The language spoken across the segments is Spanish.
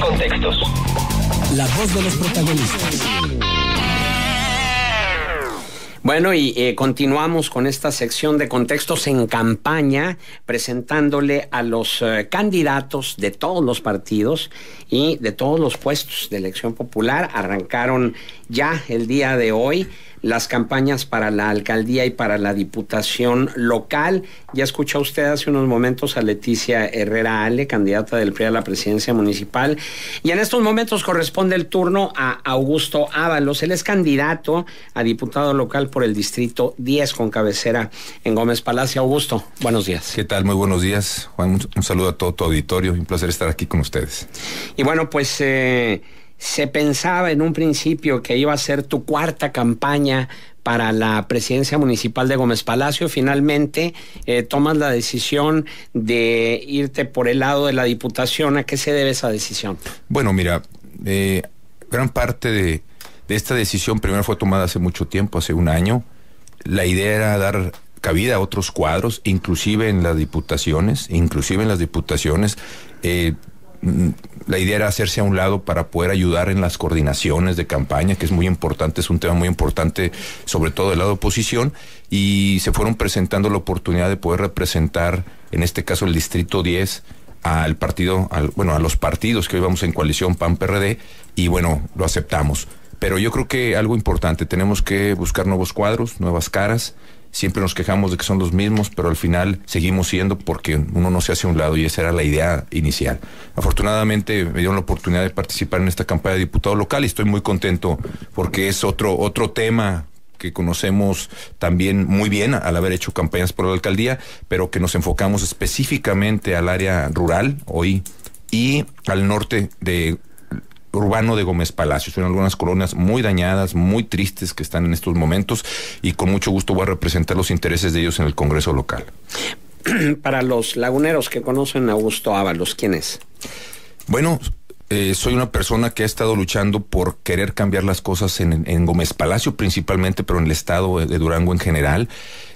contextos. La voz de los protagonistas. Bueno, y eh, continuamos con esta sección de contextos en campaña, presentándole a los eh, candidatos de todos los partidos y de todos los puestos de elección popular. Arrancaron ya el día de hoy las campañas para la alcaldía y para la diputación local. Ya escuchó usted hace unos momentos a Leticia Herrera Ale, candidata del PRI a la presidencia municipal. Y en estos momentos corresponde el turno a Augusto Ábalos. Él es candidato a diputado local por el Distrito 10 con cabecera en Gómez Palacio. Augusto, buenos días. ¿Qué tal? Muy buenos días. Juan, un saludo a todo tu auditorio. Un placer estar aquí con ustedes. Y bueno, pues... Eh, se pensaba en un principio que iba a ser tu cuarta campaña para la presidencia municipal de Gómez Palacio. Finalmente eh, tomas la decisión de irte por el lado de la diputación. ¿A qué se debe esa decisión? Bueno, mira, eh, gran parte de, esta decisión primero fue tomada hace mucho tiempo, hace un año. La idea era dar cabida a otros cuadros, inclusive en las diputaciones, inclusive en las diputaciones. Eh, la idea era hacerse a un lado para poder ayudar en las coordinaciones de campaña, que es muy importante, es un tema muy importante, sobre todo del lado oposición, y se fueron presentando la oportunidad de poder representar, en este caso el Distrito 10, al partido, al, bueno, a los partidos que hoy vamos en coalición PAN-PRD, y bueno, lo aceptamos. Pero yo creo que algo importante, tenemos que buscar nuevos cuadros, nuevas caras, Siempre nos quejamos de que son los mismos, pero al final seguimos siendo porque uno no se hace a un lado y esa era la idea inicial. Afortunadamente me dieron la oportunidad de participar en esta campaña de diputado local y estoy muy contento porque es otro, otro tema que conocemos también muy bien al haber hecho campañas por la alcaldía, pero que nos enfocamos específicamente al área rural hoy y al norte de urbano de Gómez Palacio. Son algunas colonias muy dañadas, muy tristes que están en estos momentos y con mucho gusto voy a representar los intereses de ellos en el Congreso local. Para los laguneros que conocen a Augusto Ábalos, ¿quién es? Bueno, eh, soy una persona que ha estado luchando por querer cambiar las cosas en, en Gómez Palacio principalmente, pero en el estado de Durango en general.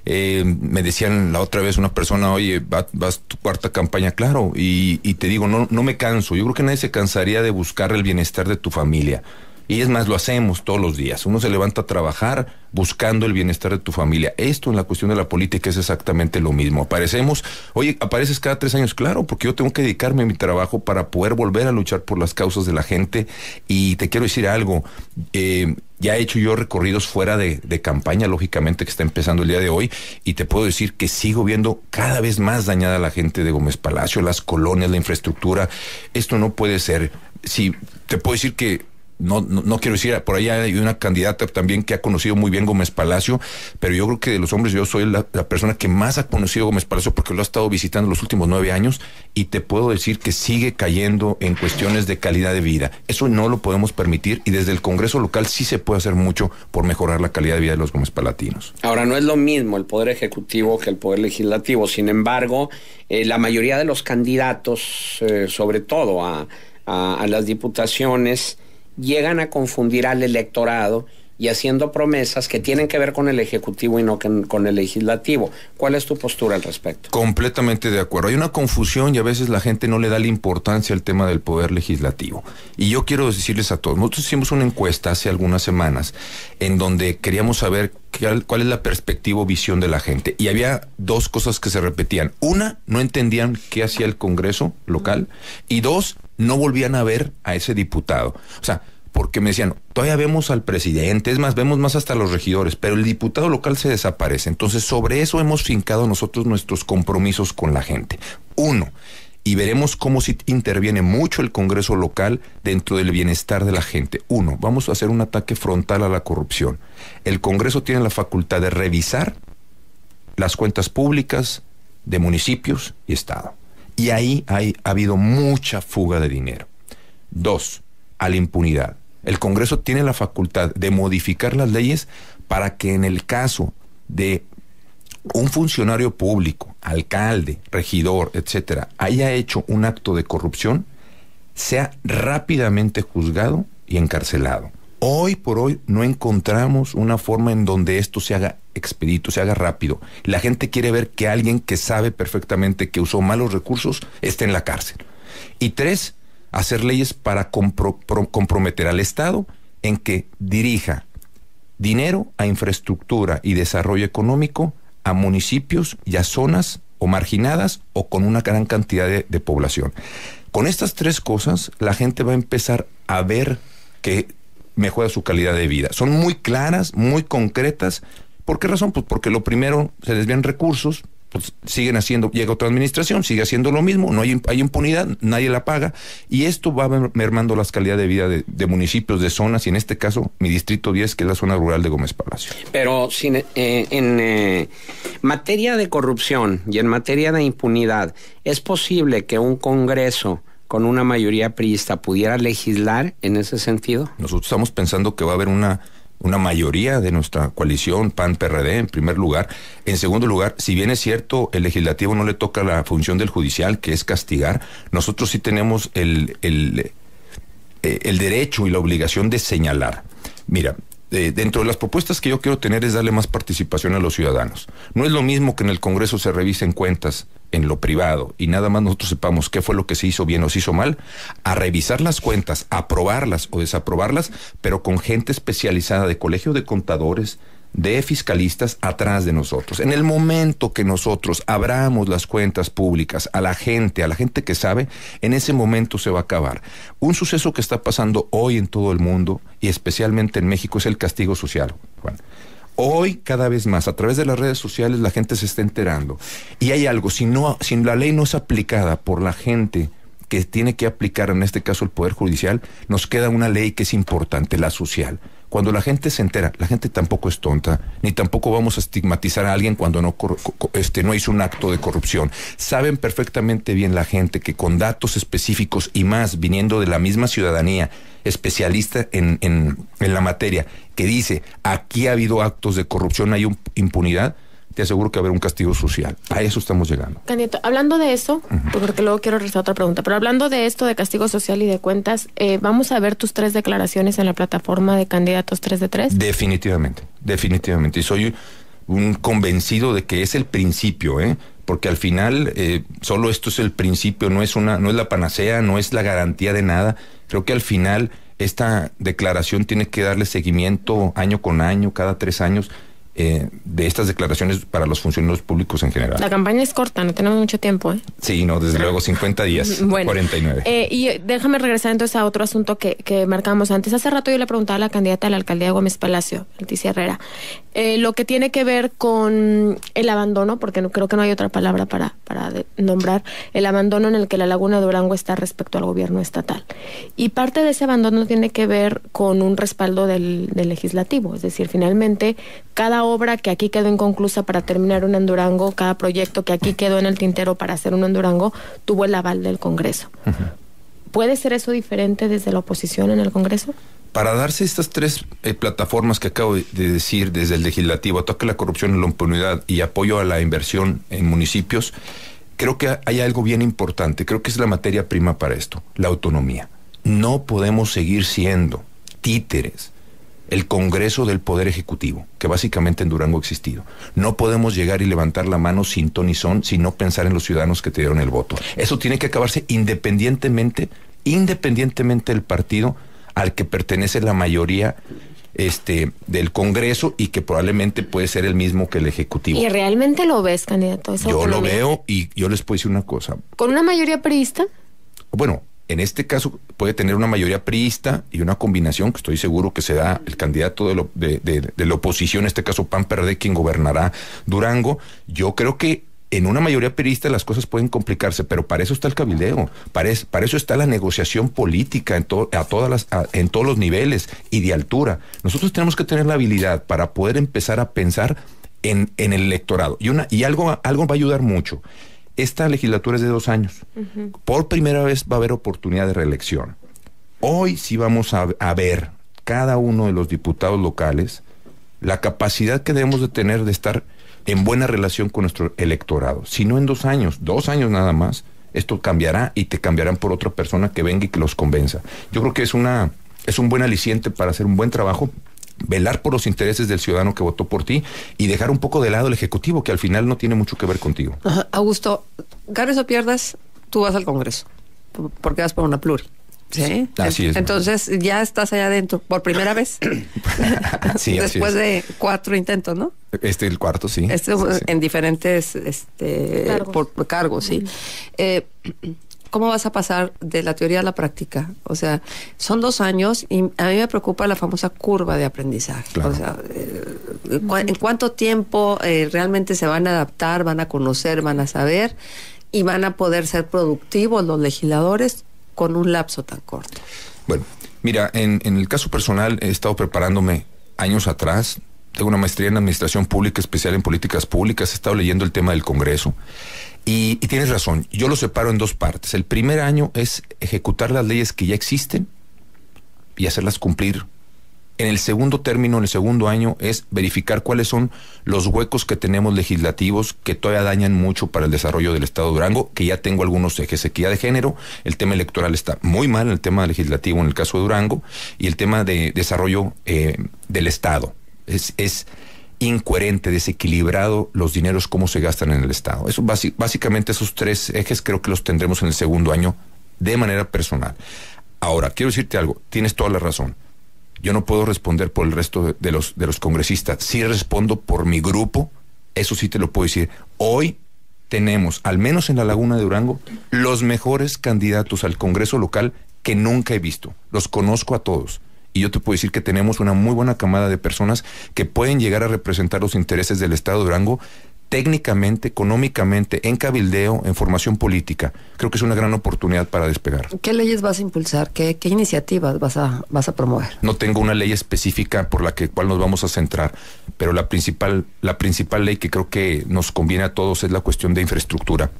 Eh, me decían la otra vez una persona, oye, vas tu cuarta campaña, claro, y, te digo, no, no me canso, yo creo que nadie se cansaría de buscar el bienestar de tu familia. Y es más, lo hacemos todos los días. Uno se levanta a trabajar buscando el bienestar de tu familia. Esto en la cuestión de la política es exactamente lo mismo. Aparecemos, oye, apareces cada tres años, claro, porque yo tengo que dedicarme a mi trabajo para poder volver a luchar por las causas de la gente. Y te quiero decir algo, eh, ya he hecho yo recorridos fuera de, campaña, lógicamente, que está empezando el día de hoy, y te puedo decir que sigo viendo cada vez más dañada la gente de Gómez Palacio, las colonias, la infraestructura. Esto no puede ser. Si te puedo decir que no, no, quiero decir, por ahí hay una candidata también que ha conocido muy bien Gómez Palacio, pero yo creo que de los hombres yo soy la, persona que más ha conocido Gómez Palacio porque lo ha estado visitando los últimos nueve años y te puedo decir que sigue cayendo en cuestiones de calidad de vida. Eso no lo podemos permitir y desde el Congreso local sí se puede hacer mucho por mejorar la calidad de vida de los Gómez Palatinos. Ahora, no es lo mismo el Poder Ejecutivo que el Poder Legislativo, sin embargo, eh, la mayoría de los candidatos, eh, sobre todo a las diputaciones, llegan a confundir al electorado y haciendo promesas que tienen que ver con el Ejecutivo y no con el Legislativo. ¿Cuál es tu postura al respecto? Completamente de acuerdo. Hay una confusión y a veces la gente no le da la importancia al tema del Poder Legislativo. Y yo quiero decirles a todos, nosotros hicimos una encuesta hace algunas semanas en donde queríamos saber cuál es la perspectiva o visión de la gente. Y había dos cosas que se repetían. Una, no entendían qué hacía el Congreso local. Y dos, no volvían a ver a ese diputado. O sea, porque me decían, todavía vemos al presidente, es más, vemos más hasta los regidores, pero el diputado local se desaparece. Entonces, sobre eso hemos fincado nosotros nuestros compromisos con la gente. Uno, y veremos cómo si interviene mucho el Congreso local dentro del bienestar de la gente. Uno, vamos a hacer un ataque frontal a la corrupción. El Congreso tiene la facultad de revisar las cuentas públicas de municipios y Estado. Y ahí hay, ha habido mucha fuga de dinero. Dos, a la impunidad. El Congreso tiene la facultad de modificar las leyes para que en el caso de un funcionario público, alcalde, regidor, etcétera, haya hecho un acto de corrupción, sea rápidamente juzgado y encarcelado. Hoy por hoy no encontramos una forma en donde esto se haga expedito, se haga rápido. La gente quiere ver que alguien que sabe perfectamente que usó malos recursos esté en la cárcel. Y tres, hacer leyes para comprometer al Estado en que dirija dinero a infraestructura y desarrollo económico a municipios y a zonas o marginadas o con una gran cantidad de población. Con estas tres cosas, la gente va a empezar a ver que mejora su calidad de vida. Son muy claras, muy concretas ¿Por qué razón? Pues porque lo primero se desvían recursos, pues siguen haciendo, llega otra administración, sigue haciendo lo mismo, no hay, impunidad, nadie la paga, y esto va mermando las calidad de vida de, municipios, de zonas, y en este caso mi distrito 10, que es la zona rural de Gómez Palacio. Pero eh, en eh, materia de corrupción y en materia de impunidad, ¿es posible que un Congreso con una mayoría priista pudiera legislar en ese sentido? Nosotros estamos pensando que va a haber una una mayoría de nuestra coalición, PAN-PRD, en primer lugar. En segundo lugar, si bien es cierto, el legislativo no le toca la función del judicial, que es castigar, nosotros sí tenemos el, el, eh, el derecho y la obligación de señalar. Mira, eh, dentro de las propuestas que yo quiero tener es darle más participación a los ciudadanos. No es lo mismo que en el Congreso se revisen cuentas en lo privado y nada más nosotros sepamos qué fue lo que se hizo bien o se hizo mal, a revisar las cuentas, aprobarlas o desaprobarlas, pero con gente especializada de colegio de contadores, de fiscalistas atrás de nosotros. En el momento que nosotros abramos las cuentas públicas a la gente, a la gente que sabe, en ese momento se va a acabar. Un suceso que está pasando hoy en todo el mundo y especialmente en México es el castigo social. Hoy cada vez más, a través de las redes sociales, la gente se está enterando. Y hay algo, si, no, si la ley no es aplicada por la gente, que tiene que aplicar, en este caso el Poder Judicial, nos queda una ley que es importante, la social. Cuando la gente se entera, la gente tampoco es tonta, ni tampoco vamos a estigmatizar a alguien cuando no, este, no hizo un acto de corrupción. Saben perfectamente bien la gente que con datos específicos y más viniendo de la misma ciudadanía, especialista en, la materia, que dice, aquí ha habido actos de corrupción, hay impunidad, te aseguro que va haber un castigo social. A eso estamos llegando. Candidato, hablando de eso, pues porque luego quiero regresar otra pregunta, pero hablando de esto de castigo social y de cuentas, eh, ¿vamos a ver tus tres declaraciones en la plataforma de candidatos 3 de 3? Definitivamente, definitivamente. Y soy un convencido de que es el principio, ¿eh? porque al final eh, solo esto es el principio, no es, una, no es la panacea, no es la garantía de nada. Creo que al final esta declaración tiene que darle seguimiento año con año, cada tres años eh, de estas declaraciones para los funcionarios públicos en general? La campaña es corta, no tenemos mucho tiempo. ¿eh? Sí, no, desde luego, 50 días, 49. Eh, y déjame regresar entonces a otro asunto que, que, marcamos antes. Hace rato yo le preguntaba a la candidata a la alcaldía de Gómez Palacio, Leticia Herrera, eh, lo que tiene que ver con el abandono, porque no, creo que no hay otra palabra para, para nombrar, el abandono en el que la laguna de Durango está respecto al gobierno estatal. Y parte de ese abandono tiene que ver con un respaldo del, del legislativo, es decir, finalmente cada obra que aquí quedó inconclusa para terminar un endurango, cada proyecto que aquí quedó en el tintero para hacer un endurango tuvo el aval del Congreso. ¿Puede ser eso diferente desde la oposición en el Congreso? Para darse estas tres eh, plataformas que acabo de decir, desde el legislativo, ataque a la corrupción y la impunidad y apoyo a la inversión en municipios, creo que hay algo bien importante, creo que es la materia prima para esto, la autonomía. No podemos seguir siendo títeres el Congreso del Poder Ejecutivo, que básicamente en Durango ha existido. No podemos llegar y levantar la mano sin ton sino son, sin pensar en los ciudadanos que te dieron el voto. Eso tiene que acabarse independientemente, independientemente del partido al que pertenece la mayoría este del Congreso y que probablemente puede ser el mismo que el Ejecutivo. ¿Y realmente lo ves, candidato? yo lo veo y yo les puedo decir una cosa. ¿Con una mayoría priista? Bueno, en este caso puede tener una mayoría priista y una combinación que estoy seguro que será el candidato de, de, la oposición, en este caso PAN PRD, quien gobernará Durango. Yo creo que en una mayoría priista las cosas pueden complicarse, pero para eso está el cabildeo, para, eso está la negociación política en, a todas en todos los niveles y de altura. Nosotros tenemos que tener la habilidad para poder empezar a pensar en, el electorado. Y, una, y algo, algo va a ayudar mucho esta legislatura es de dos años. Por primera vez va a haber oportunidad de reelección. Hoy sí vamos a, a ver cada uno de los diputados locales la capacidad que debemos de tener de estar en buena relación con nuestro electorado. Si no en dos años, dos años nada más, esto cambiará y te cambiarán por otra persona que venga y que los convenza. Yo creo que es una es un buen aliciente para hacer un buen trabajo velar por los intereses del ciudadano que votó por ti y dejar un poco de lado el Ejecutivo, que al final no tiene mucho que ver contigo. Augusto, ganes o pierdas, tú vas al Congreso, porque vas por una pluri. ¿Sí? Así es. Entonces ya estás allá adentro, por primera vez. Después de cuatro intentos, ¿no? Este, el cuarto, sí. Este, en diferentes este, cargos. Por, cargos, sí. ¿cómo vas a pasar de la teoría a la práctica? O sea, son dos años y a mí me preocupa la famosa curva de aprendizaje. O sea, eh, ¿en cuánto tiempo eh, realmente se van a adaptar, van a conocer, van a saber y van a poder ser productivos los legisladores con un lapso tan corto? Bueno, mira, en, en el caso personal he estado preparándome años atrás. Tengo una maestría en Administración Pública, especial en Políticas Públicas. He estado leyendo el tema del Congreso. Y, tienes razón, yo lo separo en dos partes. El primer año es ejecutar las leyes que ya existen y hacerlas cumplir. En el segundo término, en el segundo año, es verificar cuáles son los huecos que tenemos legislativos que todavía dañan mucho para el desarrollo del Estado de Durango, que ya tengo algunos ejes, equidad de género, el tema electoral está muy mal, el tema legislativo en el caso de Durango, y el tema de desarrollo eh, del Estado. Es, es incoherente, desequilibrado los dineros, cómo se gastan en el Estado. Eso, básicamente esos tres ejes creo que los tendremos en el segundo año de manera personal. Ahora, quiero decirte algo, tienes toda la razón. Yo no puedo responder por el resto de, los, de los congresistas. si respondo por mi grupo, eso sí te lo puedo decir. Hoy tenemos, al menos en la Laguna de Durango, los mejores candidatos al Congreso local que nunca he visto. Los conozco a todos y yo te puedo decir que tenemos una muy buena camada de personas que pueden llegar a representar los intereses del Estado de Durango técnicamente, económicamente, en cabildeo, en formación política. Creo que es una gran oportunidad para despegar. ¿Qué leyes vas a impulsar? ¿Qué, qué iniciativas vas a, vas a promover? No tengo una ley específica por la que cual nos vamos a centrar, pero la principal, la principal ley que creo que nos conviene a todos es la cuestión de infraestructura.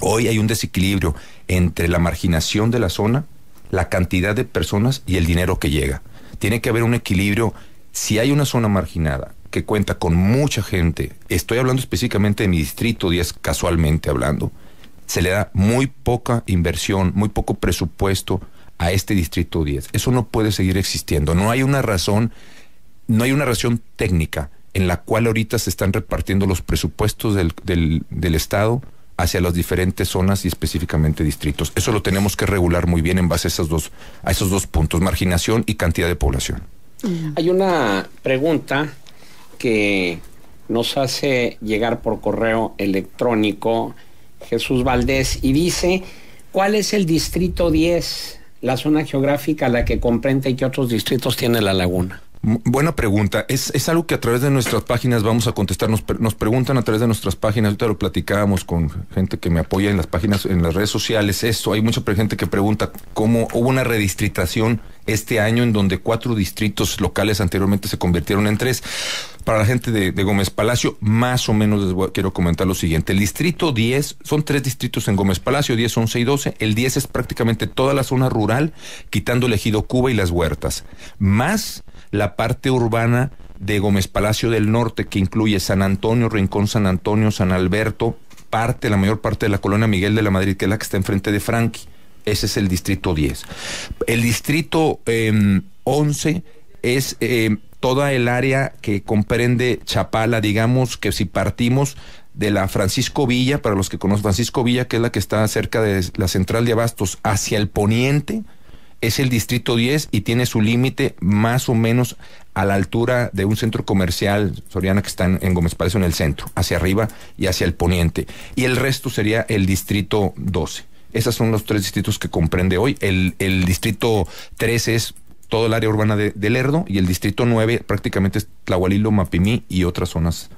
Hoy hay un desequilibrio entre la marginación de la zona, la cantidad de personas y el dinero que llega tiene que haber un equilibrio. Si hay una zona marginada que cuenta con mucha gente, estoy hablando específicamente de mi distrito 10, casualmente hablando, se le da muy poca inversión, muy poco presupuesto a este distrito 10. Eso no puede seguir existiendo. No hay una razón, no hay una razón técnica en la cual ahorita se están repartiendo los presupuestos del, del, del Estado hacia las diferentes zonas y específicamente distritos. Eso lo tenemos que regular muy bien en base a esos dos, a esos dos puntos, marginación y cantidad de población. Hay una pregunta que nos hace llegar por correo electrónico Jesús Valdés y dice, ¿cuál es el distrito 10, la zona geográfica la que comprende y qué otros distritos tiene la laguna? Buena pregunta. Es, algo que a través de nuestras páginas vamos a contestar. Nos, preguntan a través de nuestras páginas. Ahorita lo platicábamos con gente que me apoya en las páginas, en las redes sociales. Esto, hay mucha gente que pregunta cómo hubo una redistritación este año en donde cuatro distritos locales anteriormente se convirtieron en tres. Para la gente de, Gómez Palacio, más o menos les quiero comentar lo siguiente. El distrito 10, son tres distritos en Gómez Palacio, 10, 11 y 12. El 10 es prácticamente toda la zona rural, quitando el ejido Cuba y las huertas. Más la parte urbana de Gómez Palacio del Norte, que incluye San Antonio, Rincón San Antonio, San Alberto, parte, la mayor parte de la colonia Miguel de la Madrid, que es la que está enfrente de Franqui. Ese es el distrito 10. El distrito 11 em, es em, toda el área que comprende Chapala, digamos que si partimos de la Francisco Villa, para los que conocen Francisco Villa, que es la que está cerca de la central de Abastos, hacia el poniente, es el distrito 10 y tiene su límite más o menos a la altura de un centro comercial soriana que está en, Gómez Palacio en el centro, hacia arriba y hacia el poniente. Y el resto sería el distrito 12. Esos son los tres distritos que comprende hoy. El, distrito 13 es todo el área urbana de, Lerdo y el distrito 9 prácticamente es Tlahualilo, Mapimí y otras zonas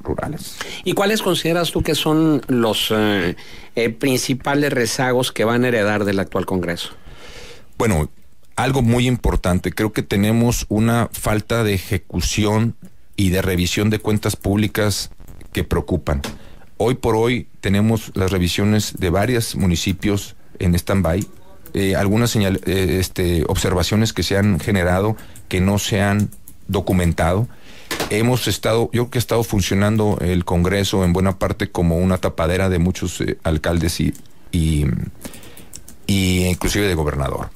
rurales. ¿Y cuáles consideras tú que son los eh, eh, principales rezagos que van a heredar del actual Congreso? bueno, algo muy importante, creo que tenemos una falta de ejecución y de revisión de cuentas públicas que preocupan. Hoy por hoy tenemos las revisiones de varios municipios en stand-by, eh, algunas eh, este, observaciones que se han generado que no se han documentado. Hemos estado, yo creo que ha estado funcionando el Congreso en buena parte como una tapadera de muchos eh, alcaldes y, y inclusive de gobernador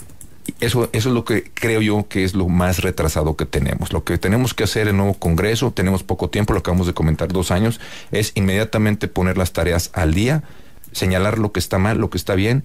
eso, eso es lo que creo yo que es lo más retrasado que tenemos. Lo que tenemos que hacer en el nuevo Congreso, tenemos poco tiempo, lo acabamos de comentar, dos años, es inmediatamente poner las tareas al día, señalar lo que está mal, lo que está bien,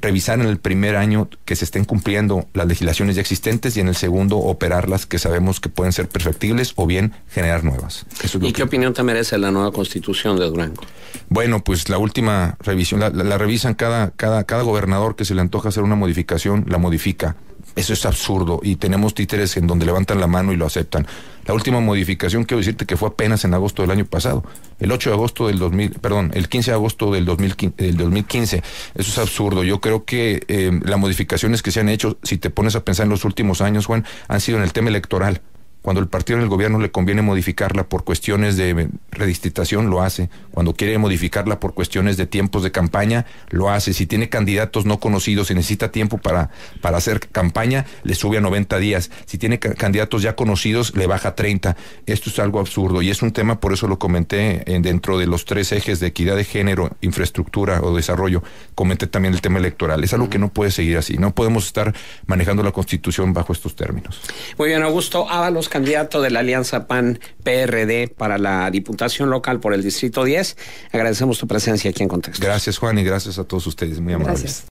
revisar en el primer año que se estén cumpliendo las legislaciones ya existentes y en el segundo operar las que sabemos que pueden ser perfectibles o bien generar nuevas. ¿Y qué opinión te merece la nueva constitución de Durango? Bueno, pues la última revisión, la, la revisan cada, cada, cada gobernador que se le antoja hacer una modificación, la modifica eso es absurdo y tenemos títeres en donde levantan la mano y lo aceptan. La última modificación quiero decirte que fue apenas en agosto del año pasado, el 8 de agosto del 2000, perdón, el 15 de agosto del 2015. Del 2015. Eso es absurdo. Yo creo que eh, las modificaciones que se han hecho, si te pones a pensar en los últimos años, Juan, han sido en el tema electoral. Cuando el partido en el gobierno le conviene modificarla por cuestiones de redistritación, lo hace. Cuando quiere modificarla por cuestiones de tiempos de campaña, lo hace. Si tiene candidatos no conocidos y necesita tiempo para, para hacer campaña, le sube a 90 días. Si tiene candidatos ya conocidos, le baja a 30. Esto es algo absurdo y es un tema, por eso lo comenté dentro de los tres ejes de equidad de género, infraestructura o desarrollo. Comenté también el tema electoral. Es algo que no puede seguir así. No podemos estar manejando la constitución bajo estos términos. Muy bien, Augusto Ábalos candidato de la Alianza PAN-PRD para la Diputación Local por el Distrito 10. Agradecemos tu presencia aquí en Contexto. Gracias, Juan, y gracias a todos ustedes. Muy amables.